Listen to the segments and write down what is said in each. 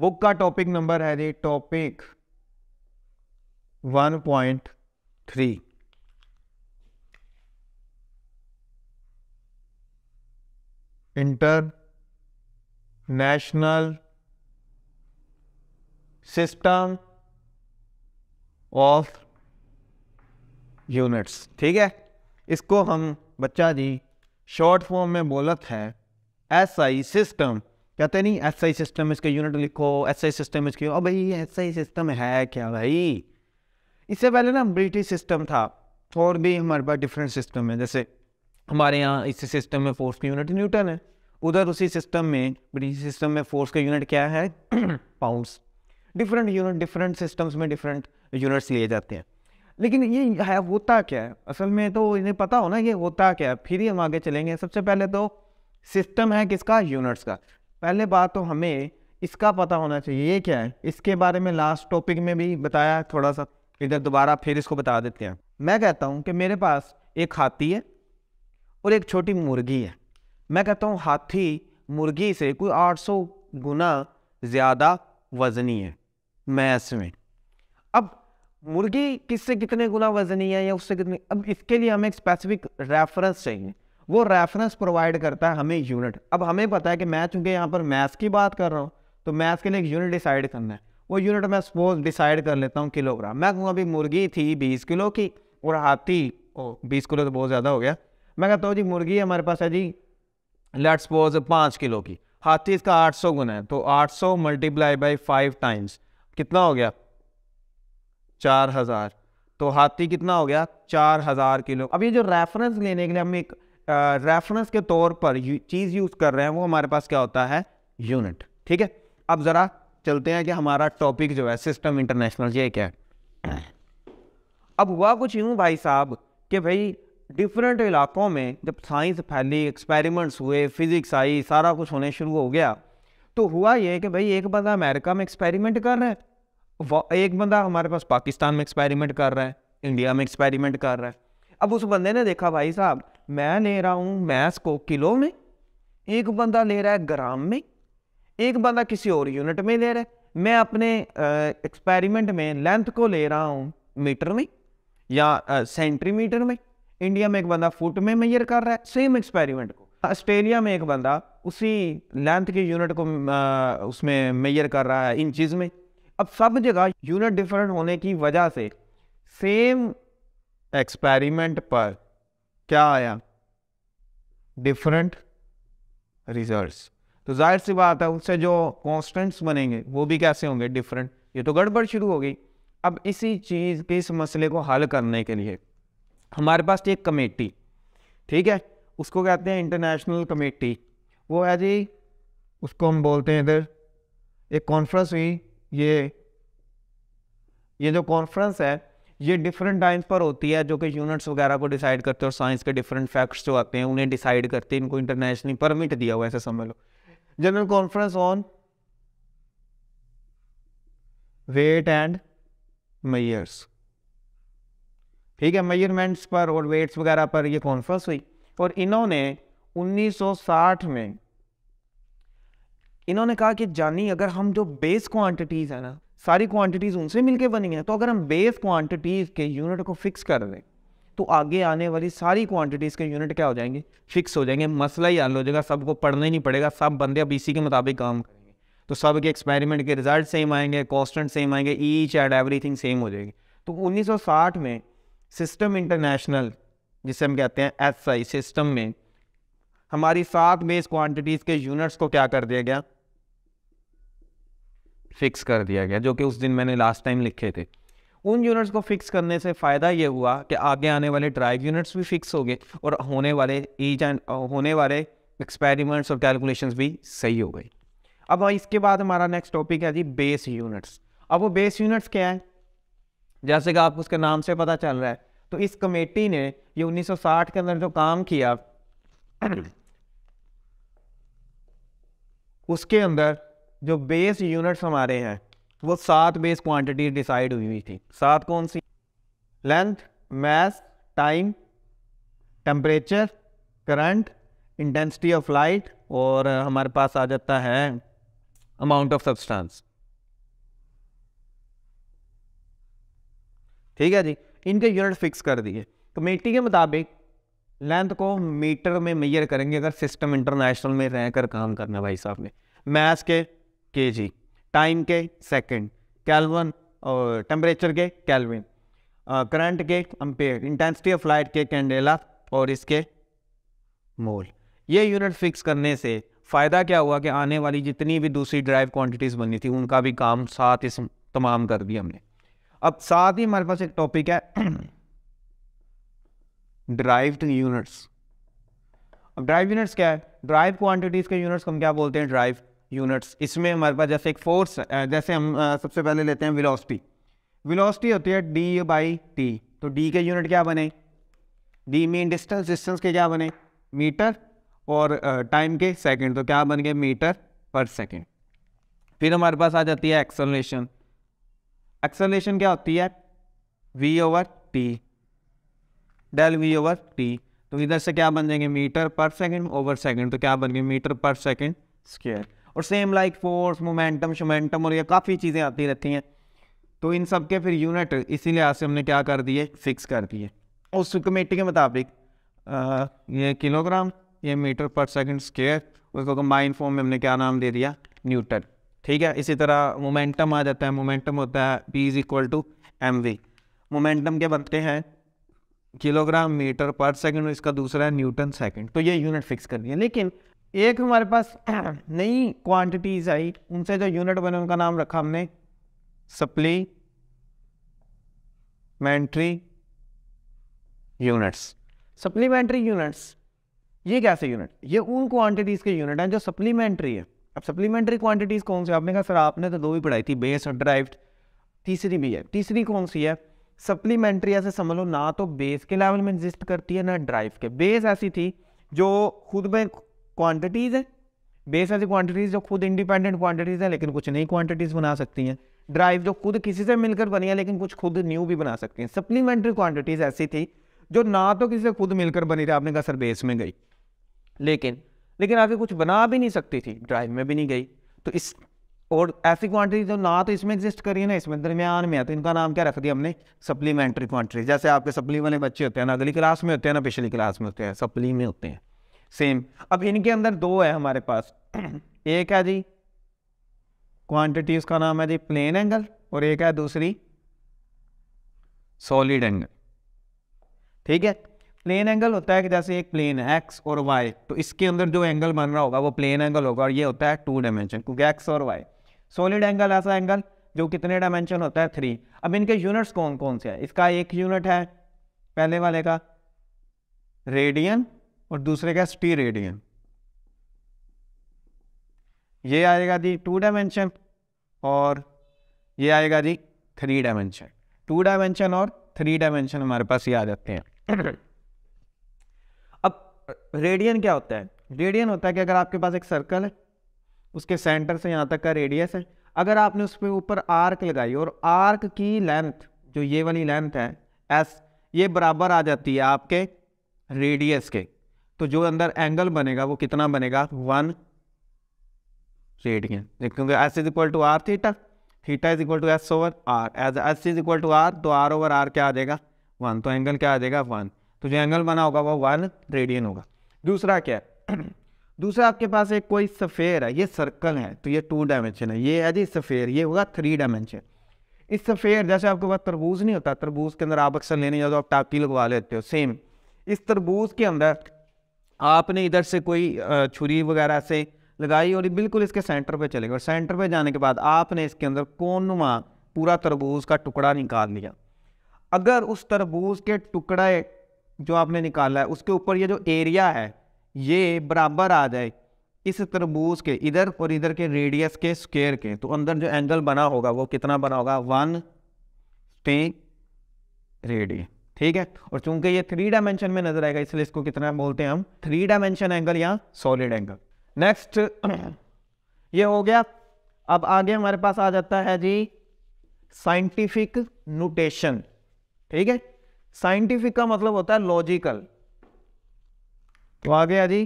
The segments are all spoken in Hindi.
बुक का टॉपिक नंबर है जी topic 1.3 international system of units ठीक है इसको हम बच्चा जी शॉर्ट फॉर्म में बोलत है एस आई सिस्टम कहते नहीं एस आई सिस्टम इसके यूनिट लिखो एस आई सिस्टम इसके और भाई ये एस आई सिस्टम है क्या भाई इससे पहले ना ब्रिटिश सिस्टम था और भी हमारे पास डिफरेंट सिस्टम है जैसे हमारे यहाँ इस सिस्टम में फोर्स की यूनिट न्यूटन है उधर उसी सिस्टम में ब्रिटिश सिस्टम में फोर्स का यूनिट क्या है pounds different unit different systems में डिफरेंट यूनिट्स लिए जाते हैं लेकिन ये है होता क्या है असल में तो इन्हें पता हो ना ये होता क्या है फिर ही हम आगे चलेंगे सबसे पहले तो सिस्टम है किसका यूनिट्स का पहले बात तो हमें इसका पता होना चाहिए ये क्या है इसके बारे में लास्ट टॉपिक में भी बताया थोड़ा सा इधर दोबारा फिर इसको बता देते हैं मैं कहता हूँ कि मेरे पास एक हाथी है और एक छोटी मुर्गी है मैं कहता हूँ हाथी मुर्गी से कोई 800 गुना ज़्यादा वज़नी है मैस में अब मुर्गी किससे कितने गुना वज़नी है या उससे कितने अब इसके लिए हमें एक स्पेसिफिक रेफरेंस चाहिए वो रेफरेंस प्रोवाइड करता है हमें यूनिट अब हमें पता है कि मैं चूंकि यहाँ पर मैथ्स की बात कर रहा हूँ तो मैथ्स के लिए एक यूनिट डिसाइड करना है वो यूनिट मैं सपोज डिसाइड कर लेता हूँ किलोग्राम मैं कहूँगा अभी मुर्गी थी बीस किलो की और हाथी ओ बीस किलो तो बहुत ज़्यादा हो गया मैं कहता हूँ जी मुर्गी हमारे पास है जी लेट सपोज पाँच किलो की हाथी इसका आठ सौ गुना है तो आठ सौ मल्टीप्लाई बाई फाइव टाइम्स कितना हो गया चार हज़ार तो हाथी कितना हो गया चार हज़ार किलो अब ये जो रेफरेंस लेने के लिए हम एक रेफरेंस के तौर पर यू, चीज़ यूज़ कर रहे हैं वो हमारे पास क्या होता है यूनिट ठीक है अब ज़रा चलते हैं कि हमारा टॉपिक जो है सिस्टम इंटरनेशनल ये क्या है अब हुआ कुछ यूँ भाई साहब कि भाई डिफरेंट इलाकों में जब साइंस फैली एक्सपेरिमेंट्स हुए फिज़िक्स आई सारा कुछ होने शुरू हो गया तो हुआ ये कि भाई एक बंदा अमेरिका में एक्सपेरिमेंट कर रहा है एक बंदा हमारे पास पाकिस्तान में एक्सपेरिमेंट कर रहा है इंडिया में एक्सपेरिमेंट कर रहा है अब उस बंदे ने देखा भाई साहब मैं ले रहा हूँ मैथ को किलो में एक बंदा ले रहा है ग्राम में एक बंदा किसी और यूनिट में ले रहा है मैं अपने एक्सपेरिमेंट में लेंथ को ले रहा हूँ मीटर में या सेंटीमीटर में इंडिया में एक बंदा फुट में मेजर कर रहा है सेम एक्सपेरिमेंट को ऑस्ट्रेलिया में एक बंदा उसी लेंथ के यूनिट को आ, उसमें मेजर कर रहा है इंचज़ में अब सब जगह यूनिट डिफरेंट होने की वजह से सेम एक्सपेरिमेंट पर क्या आया डिफरेंट रिजल्ट्स तो जाहिर सी बात है उनसे जो कॉन्स्टेंट्स बनेंगे वो भी कैसे होंगे डिफरेंट ये तो गड़बड़ शुरू हो गई अब इसी चीज़ के इस मसले को हल करने के लिए हमारे पास एक कमेटी ठीक है उसको कहते हैं इंटरनेशनल कमेटी वो है जी उसको हम बोलते हैं इधर एक कॉन्फ्रेंस हुई ये ये जो कॉन्फ्रेंस है ये डिफरेंट टाइम्स पर होती है जो कि यूनिट्स वगैरह को डिसाइड करते हैं और साइंस के डिफरेंट फैक्ट्स जो आते हैं उन्हें डिसाइड करते हैं इनको इंटरनेशनली परमिट दिया हुआ ऐसा समझ लो general conference on weight and measures ठीक है मैयरमेंट्स पर और वेट्स वगैरह पर ये कॉन्फ्रेंस हुई और इन्होंने 1960 में इन्होंने कहा कि जानी अगर हम जो बेस क्वांटिटीज़ है ना सारी क्वांटिटीज़ उनसे मिलके बनी हैं तो अगर हम बेस क्वांटिटीज़ के यूनिट को फिक्स कर दें तो आगे आने वाली सारी क्वांटिटीज़ के यूनिट क्या हो जाएंगे फिक्स हो जाएंगे मसला ही हल हो जाएगा सबको पढ़ना ही नहीं पड़ेगा सब बंदे अब इसी के मुताबिक काम करेंगे तो सब के एक्सपेरिमेंट के रिजल्ट सेम आएंगे कॉन्स्टेंट सेम आएंगे ईच एंड एवरीथिंग सेम हो जाएगी तो उन्नीस में सिस्टम इंटरनेशनल जिसे हम कहते हैं एस सिस्टम में हमारी सात बेस क्वांटिटीज़ के यूनिट्स को क्या कर दिया गया फिक्स कर दिया गया जो कि उस दिन मैंने लास्ट टाइम लिखे थे उन यूनिट्स को फिक्स करने से फ़ायदा ये हुआ कि आगे आने वाले ड्राइव यूनिट्स भी फिक्स हो गए और होने वाले ईच एंड होने वाले एक्सपेरिमेंट्स और कैलकुलेशंस भी सही हो गए अब इसके बाद हमारा नेक्स्ट टॉपिक है जी बेस यूनिट्स अब वो बेस यूनिट्स क्या है जैसे कि आप उसके नाम से पता चल रहा है तो इस कमेटी ने ये उन्नीस के अंदर जो काम किया उसके अंदर जो बेस यूनिट्स हमारे हैं वो सात बेस क्वांटिटी डिसाइड हुई हुई थी सात कौन सी length mass time temperature current intensity of light और हमारे पास आ जाता है अमाउंट ऑफ सब्सटेंस ठीक है जी इनके यूनिट फिक्स कर दिए कमेटी तो के मुताबिक लेंथ को मीटर में मेजर करेंगे अगर सिस्टम इंटरनेशनल में रहकर काम करना भाई साहब ने मैथ के के जी टाइम के सेकंड कैलवन और टेम्परेचर के कैलविन करंट के अम्पेयर इंटेंसिटी ऑफ लाइट के कैंडेला और इसके मोल ये यूनिट फिक्स करने से फ़ायदा क्या हुआ कि आने वाली जितनी भी दूसरी ड्राइव क्वांटिटीज़ बननी थी उनका भी काम साथ इस तमाम कर दिया हमने अब साथ ही हमारे पास एक टॉपिक है ड्राइव यूनिट्स अब ड्राइव यूनिट्स क्या है ड्राइव क्वांटिटीज़ के यूनिट्स हम क्या बोलते हैं ड्राइव यूनिट्स इसमें हमारे पास जैसे एक फोर्स जैसे हम सबसे पहले लेते हैं विलोसिटी विलोसिटी होती है डी बाई टी तो डी के यूनिट क्या बने डी मीन डिस्टेंस डिस्टेंस के क्या बने मीटर और टाइम के सेकंड तो क्या बन गए मीटर पर सेकंड फिर हमारे पास आ जाती है एक्सलेशन एक्सलेशन क्या होती है V over T del V over T तो इधर से क्या बन जाएंगे मीटर पर सेकंड ओवर सेकंड तो क्या बन गए मीटर पर सेकंड स्क्वायर और सेम लाइक फोर्स मोमेंटम शोमेंटम और ये काफ़ी चीज़ें आती रहती हैं तो इन सब के फिर यूनिट इसी लिहाज से हमने क्या कर दिए फिक्स कर दिए उस कमेटी के मुताबिक ये किलोग्राम ये मीटर पर सेकंड स्केयर उसको कंबाइन तो फॉर्म में हमने क्या नाम दे दिया न्यूटन ठीक है इसी तरह मोमेंटम आ जाता है मोमेंटम होता है P is equal to M V momentum के बनते हैं किलोग्राम मीटर पर सेकंड और इसका दूसरा है न्यूटन सेकंड तो ये यूनिट फिक्स कर दिया लेकिन एक हमारे पास नई क्वांटिटीज आई उनसे जो यूनिट बने उनका नाम रखा हमने supplementary units supplementary units ये कैसे यूनिट ये उन क्वांटिटीज़ के यूनिट हैं जो सप्लीमेंट्री है अब सप्लीमेंट्री क्वांटिटीज़ कौन सी आपने कहा सर आपने तो दो ही पढ़ाई थी बेस और ड्राइव तीसरी भी है तीसरी कौन सी है सप्लीमेंट्री ऐसे समझ लो ना तो बेस के लेवल में एग्जिस्ट करती है ना ड्राइव के बेस ऐसी थी जो खुद में क्वांटिटीज़ है बेस ऐसी क्वांटिटीज़ जो खुद इंडिपेंडेंट क्वांटिटीज़ हैं लेकिन कुछ नई क्वांटिटीज़ बना सकती हैं ड्राइव जो खुद किसी से मिलकर बनी है लेकिन कुछ खुद न्यू भी बना सकती हैं सप्लीमेंट्री क्वांटिटीज़ ऐसी थी जो ना तो किसी से खुद मिलकर बनी थी आपने कहा सर बेस में गई लेकिन लेकिन आगे कुछ बना भी नहीं सकती थी ड्राइव में भी नहीं गई तो इस और ऐसी क्वांटिटी जो ना तो इसमें एग्जिस्ट करी है ना इसमें दरमियान में है तो इनका नाम क्या रख दिया हमने सप्लीमेंट्री क्वांटिटी जैसे आपके सप्ली वाले बच्चे होते हैं ना अगली क्लास में होते हैं ना पिछली क्लास में होते हैं सप्ली में होते हैं सेम अब इनके अंदर दो है हमारे पास एक है जी क्वांटिटी उसका नाम है जी प्लेन एंगल और एक है दूसरी सॉलिड एंगल ठीक है प्लेन एंगल होता है कि जैसे एक प्लेन है एक्स और वाई तो इसके अंदर जो एंगल बन रहा होगा वो प्लेन एंगल होगा और ये होता है टू डायमेंशन क्योंकि एक्स और वाई सॉलिड एंगल ऐसा एंगल जो कितने डायमेंशन होता है थ्री अब इनके यूनिट्स कौन कौन से हैं इसका एक यूनिट है पहले वाले का रेडियन और दूसरे का स्टी रेडियन ये आएगा जी टू डायमेंशन और ये आएगा जी थ्री डायमेंशन टू डायमेंशन और थ्री डायमेंशन हमारे पास ये आ जाते हैं अब रेडियन क्या होता है रेडियन होता है कि अगर आपके पास एक सर्कल है उसके सेंटर से यहाँ तक का रेडियस है अगर आपने उस पर ऊपर आर्क लगाई और आर्क की लेंथ जो ये वाली लेंथ है एस ये बराबर आ जाती है आपके रेडियस के तो जो अंदर एंगल बनेगा वो कितना बनेगा वन रेडियन क्योंकि S is equal to R theta theta is equal to S over R as S is equal to R तो आर ओवर आर क्या आ जाएगा वन तो एंगल क्या आ जाएगा वन तो जो एंगल बना होगा वो वन रेडियन होगा दूसरा क्या है दूसरा आपके पास एक कोई सफ़ेर है ये सर्कल है तो ये टू डायमेंशन है ये है जी सफेयर ये होगा थ्री डायमेंशन इस सफ़ेर जैसे आपके पास तरबूज नहीं होता तरबूज के अंदर आप अक्सर लेने जाओ तो आप टापी लगवा लेते हो सेम इस तरबूज के अंदर आपने इधर से कोई छुरी वगैरह से लगाई और बिल्कुल इसके सेंटर पे चले गए और सेंटर पे जाने के बाद आपने इसके अंदर कोनुमा पूरा तरबूज का टुकड़ा निकाल लिया अगर उस तरबूज के टुकड़े जो आपने निकाला है उसके ऊपर ये जो एरिया है ये बराबर आ जाए इस तरबूज के इधर और इधर के रेडियस के स्केयर के तो अंदर जो एंगल बना होगा वो कितना बना होगा वन स्टे रेडियस ठीक है और चूंकि ये थ्री डायमेंशन में नजर आएगा इसलिए इसको कितना बोलते हैं हम थ्री डायमेंशन एंगल या सॉलिड एंगल नेक्स्ट ये हो गया अब आगे हमारे पास आ जाता है जी साइंटिफिक नोटेशन ठीक है साइंटिफिक का मतलब होता है लॉजिकल तो आ गया जी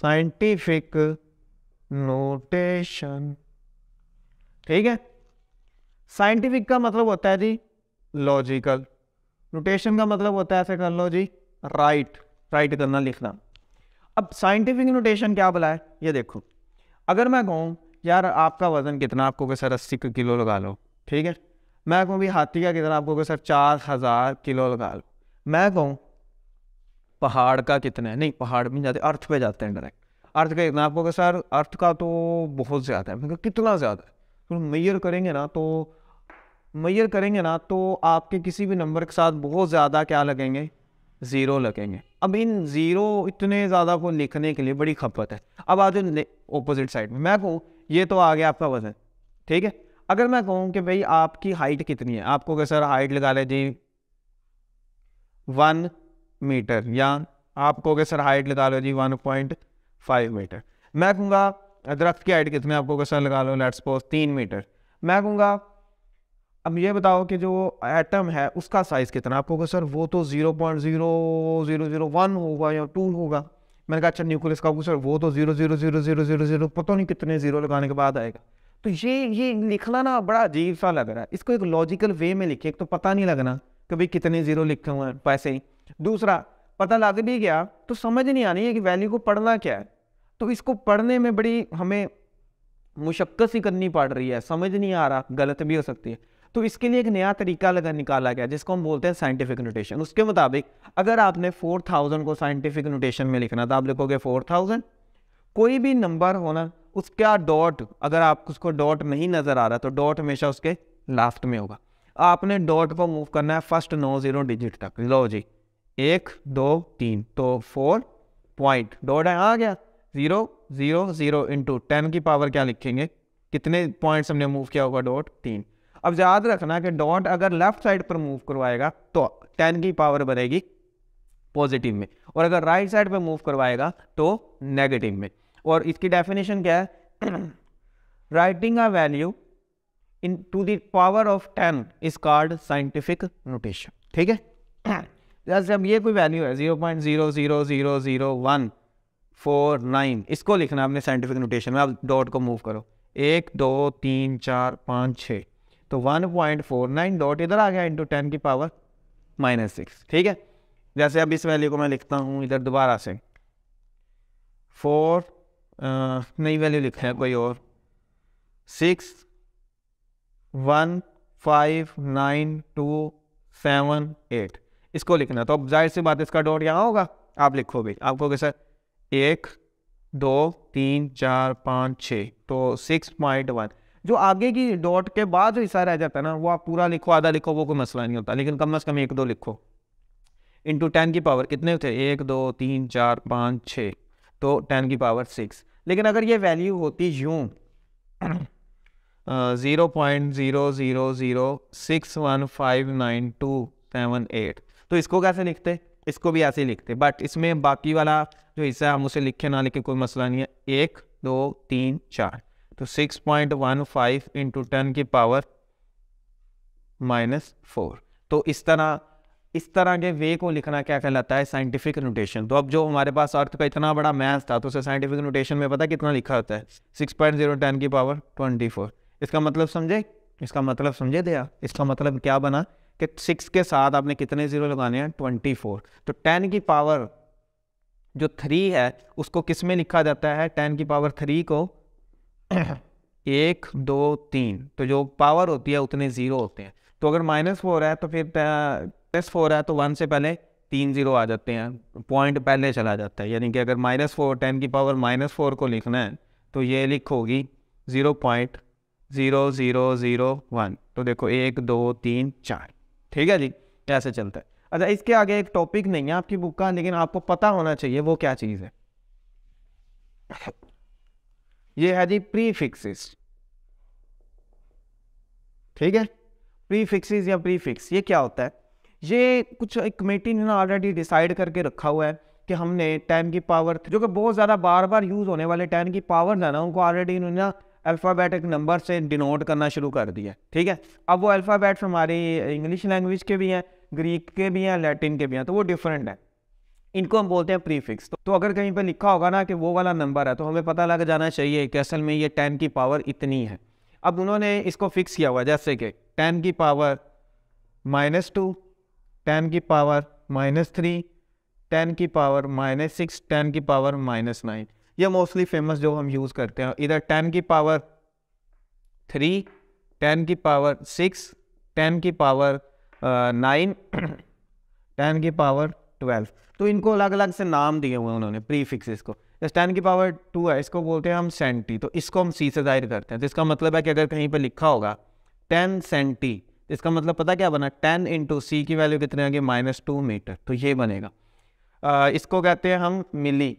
साइंटिफिक नोटेशन ठीक है साइंटिफिक का मतलब होता है जी लॉजिकल रोटेशन का मतलब होता है ऐसे कर लो जी राइट राइट करना लिखना अब साइंटिफिक नोटेशन क्या बुलाए ये देखो अगर मैं कहूँ यार आपका वज़न कितना आपको कह सर अस्सी किलो लगा लो ठीक है मैं कहूँ भी हाथी का कितना आपको कह सर चार हज़ार किलो लगा लो मैं कहूँ पहाड़ का कितना है नहीं पहाड़ में जाते अर्थ पे जाते हैं डायरेक्ट अर्थ का कितना आपको सर अर्थ का तो बहुत ज़्यादा है मतलब कितना ज़्यादा है तो मैयर करेंगे ना तो मैयर करेंगे ना तो आपके किसी भी नंबर के साथ बहुत ज़्यादा क्या लगेंगे ज़ीरो लगेंगे अब इन ज़ीरो इतने ज़्यादा को लिखने के लिए बड़ी खपत है अब आ जाओ ओपोजिट साइड में मैं कहूँ ये तो आ गया आपका वजन ठीक है अगर मैं कहूँ कि भाई आपकी हाइट कितनी है आपको क्या सर हाइट लगा लें जी वन मीटर या आपको क्या सर हाइट लगा लो जी वन पॉइंट फाइव मीटर मैं कहूँगा दरख्त की हाइट कितनी आपको क्या सर लगा लो लेट्स सपोज तीन मीटर मैं कहूँगा अब ये बताओ कि जो एटम है उसका साइज़ कितना आपको होगा सर वो तो zero point zero zero zero one होगा या टू होगा मैंने कहा अच्छा न्यूक्लियस का होगा सर वो तो zero zero zero zero zero zero पता नहीं कितने ज़ीरो लगाने के बाद आएगा तो ये ये लिखना ना बड़ा अजीब सा लग रहा है इसको एक लॉजिकल वे में लिखे एक तो पता नहीं लगना कि भाई कितने ज़ीरो लिखे हुए हैं पैसे ही दूसरा पता लग भी गया तो समझ नहीं आनी है कि वैल्यू को पढ़ना क्या है तो इसको पढ़ने में बड़ी हमें मुशक्क़त ही करनी पड़ रही है समझ नहीं आ रहा गलत भी हो सकती है तो इसके लिए एक नया तरीका लगा निकाला गया जिसको हम बोलते हैं साइंटिफिक नोटेशन उसके मुताबिक अगर आपने 4000 को साइंटिफिक नोटेशन में लिखना तो आप लिखोगे 4000 कोई भी नंबर होना उसका डॉट अगर आप उसको डॉट नहीं नज़र आ रहा तो डॉट हमेशा उसके लास्ट में होगा आपने डॉट को मूव करना है फर्स्ट नौ जीरो डिजिट तक लो जी एक दो तीन तो फोर पॉइंट डॉट आ गया zero zero zero into ten की पावर क्या लिखेंगे कितने पॉइंट्स हमने मूव किया होगा डॉट तीन अब याद रखना कि डॉट अगर लेफ्ट साइड पर मूव करवाएगा तो टेन की पावर बनेगी पॉजिटिव में और अगर राइट right साइड पर मूव करवाएगा तो नेगेटिव में और इसकी डेफिनेशन क्या है writing a value in to the power of ten is called scientific notation ठीक है जैसे अब ये कोई वैल्यू है zero point zero zero zero zero one four nine इसको लिखना आपने साइंटिफिक नोटेशन में आप डॉट को मूव करो एक दो तीन चार पाँच छः तो one point four nine dot इधर आ गया इंटू टेन की पावर माइनस सिक्स ठीक है जैसे अब इस वैल्यू को मैं लिखता हूँ इधर दोबारा से फोर नई वैल्यू लिखा है कोई और six one five nine two seven eight इसको लिखना तो अब जाहिर सी बात इसका डॉट यहाँ होगा आप लिखो लिखोगे आपको कैसे एक दो तीन चार पाँच छः तो सिक्स पॉइंट वन जो आगे की डॉट के बाद जो हिस्सा रह जाता है ना वो आप पूरा लिखो आधा लिखो वो कोई मसला नहीं होता लेकिन कम अज़ कम एक दो लिखो इंटू टेन की पावर कितने थे एक दो तीन चार पाँच छः तो टेन की पावर सिक्स लेकिन अगर ये वैल्यू होती यूँ zero point zero zero zero six one five nine two seven eight तो इसको कैसे लिखते इसको भी ऐसे ही लिखते बट इसमें बाकी वाला जो हिस्सा है हम उसे लिखे ना लिखे कोई मसला नहीं है एक दो तीन चार तो six point one five into ten की पावर माइनस फोर तो इस तरह इस तरह के वे को लिखना क्या कहलाता है साइंटिफिक नोटेशन तो अब जो हमारे पास अर्थ का इतना बड़ा मैथ था तो उसे साइंटिफिक नोटेशन में पता कितना लिखा होता है सिक्स पॉइंट जीरो टेन की पावर ट्वेंटी फोर इसका मतलब समझे इसका मतलब समझे दिया इसका मतलब क्या बना कि सिक्स के साथ आपने कितने जीरो लगाने हैं ट्वेंटी फोर तो टेन की पावर जो थ्री है उसको किस में लिखा जाता है टेन की पावर थ्री को एक दो तीन तो जो पावर होती है उतने ज़ीरो होते हैं तो अगर माइनस फोर है तो फिर प्लस फोर है तो वन से पहले तीन ज़ीरो आ जाते हैं पॉइंट पहले चला जाता है यानी कि अगर माइनस फोर टेन की पावर माइनस फोर को लिखना है तो ये लिखोगी zero point zero zero zero one तो देखो एक दो तीन चार ठीक है जी ऐसे चलता है अच्छा इसके आगे एक टॉपिक नहीं है आपकी बुक का लेकिन आपको पता होना चाहिए वो क्या चीज़ है ये है जी प्रीफिक्सिस ठीक है प्रीफिक्सिस या प्रीफिक्स ये क्या होता है ये कुछ एक कमेटी ने ना ऑलरेडी डिसाइड करके रखा हुआ है कि हमने टेन की पावर जो कि बहुत ज़्यादा बार बार यूज़ होने वाले टेन की पावर है ना उनको ऑलरेडी इन्होंने ना अल्फ़ाबेटिक नंबर से डिनोट करना शुरू कर दिया ठीक है अब वो अल्फ़ाबेट्स हमारी इंग्लिश लैंग्वेज के भी हैं ग्रीक के भी हैं लैटिन के भी हैं तो वो डिफरेंट है इनको हम बोलते हैं प्रीफिक्स तो, तो अगर कहीं पर लिखा होगा ना कि वो वाला नंबर है तो हमें पता लग जाना चाहिए कि असल में ये टेन की पावर इतनी है अब उन्होंने इसको फिक्स किया हुआ जैसे कि टेन की पावर माइनस टू टेन की पावर माइनस थ्री टेन की पावर माइनस सिक्स टेन की पावर माइनस नाइन ये मोस्टली फेमस जो हम यूज़ करते हैं इधर टेन की पावर थ्री टेन की पावर सिक्स टेन की पावर नाइन टेन की पावर ट्वेल्व तो इनको अलग अलग से नाम दिए हुए उन्होंने प्री फिक्स को जैसे टेन की पावर टू है इसको बोलते हैं हम सेंटी तो इसको हम सी से जाहिर करते हैं तो इसका मतलब है कि अगर कहीं पर लिखा होगा टेन सेंटी तो इसका मतलब पता क्या बना टेन इंटू सी की वैल्यू कितने आगे माइनस टू मीटर तो ये बनेगा आ, इसको कहते हैं हम मिली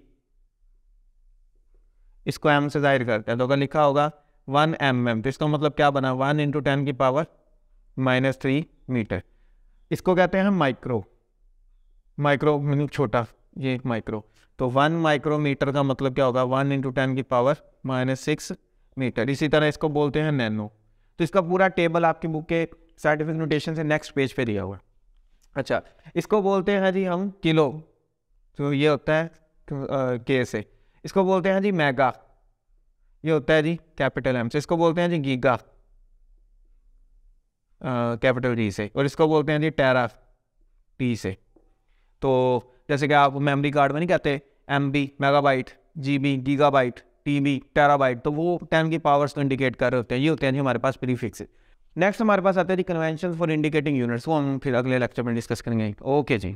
इसको एम से जाहिर करते हैं तो अगर लिखा होगा वन एम एम तो इसका मतलब क्या बना वन इंटू टेन की पावर माइनस थ्री मीटर इसको कहते हैं हम माइक्रो माइक्रो मीन छोटा ये माइक्रो तो वन माइक्रोमीटर का मतलब क्या होगा वन इंटू टेन की पावर माइनस सिक्स मीटर इसी तरह इसको बोलते हैं नैनो तो इसका पूरा टेबल आपकी बुक के साइंटिफिक नोटेशन से नेक्स्ट पेज पे दिया हुआ है अच्छा इसको बोलते हैं जी हम किलो तो ये होता है के से इसको बोलते हैं जी मेगा ये होता है जी कैपिटल एम से इसको बोलते हैं जी गीगा कैपिटल जी से और इसको बोलते हैं जी टेरा टी से तो जैसे कि आप मेमोरी कार्ड में नहीं कहते M B mega byte G B giga byte T B byte तो वो टेन की पावर्स को इंडिकेट कर रहे होते हैं ये होते हैं जी हमारे पास प्रीफिक्स नेक्स्ट हमारे पास आते हैं जी कन्वेंशन फॉर इंडिकेटिंग यूनिट्स वो हम फिर अगले लेक्चर में डिस्कस करेंगे ओके जी